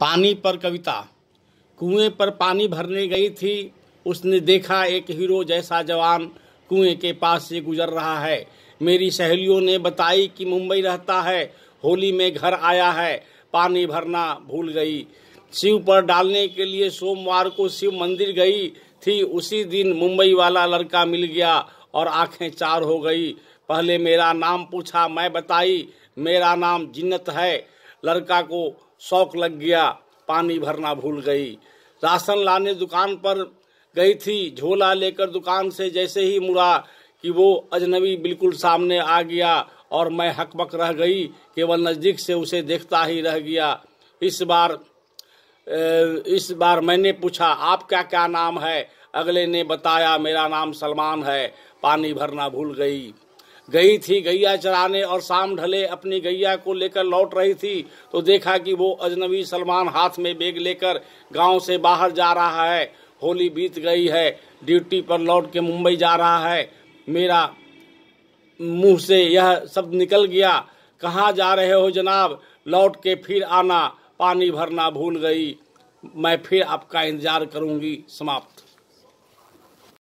पानी पर कविता कुएं पर पानी भरने गई थी उसने देखा एक हीरो जैसा जवान कुएं के पास से गुजर रहा है मेरी सहेलियों ने बताई कि मुंबई रहता है होली में घर आया है पानी भरना भूल गई शिव पर डालने के लिए सोमवार को शिव मंदिर गई थी उसी दिन मुंबई वाला लड़का मिल गया और आंखें चार हो गई पहले मेरा नाम पूछा मैं बताई मेरा नाम जिन्नत है लड़का को शौक लग गया पानी भरना भूल गई राशन लाने दुकान पर गई थी झोला लेकर दुकान से जैसे ही मुड़ा कि वो अजनबी बिल्कुल सामने आ गया और मैं हकबक रह गई केवल नज़दीक से उसे देखता ही रह गया इस बार इस बार मैंने पूछा आपका क्या नाम है अगले ने बताया मेरा नाम सलमान है पानी भरना भूल गई गई थी गैया चराने और शाम ढले अपनी गैया को लेकर लौट रही थी तो देखा कि वो अजनबी सलमान हाथ में बैग लेकर गांव से बाहर जा रहा है होली बीत गई है ड्यूटी पर लौट के मुंबई जा रहा है मेरा मुंह से यह शब्द निकल गया कहाँ जा रहे हो जनाब लौट के फिर आना पानी भरना भूल गई मैं फिर आपका इंतजार करूंगी समाप्त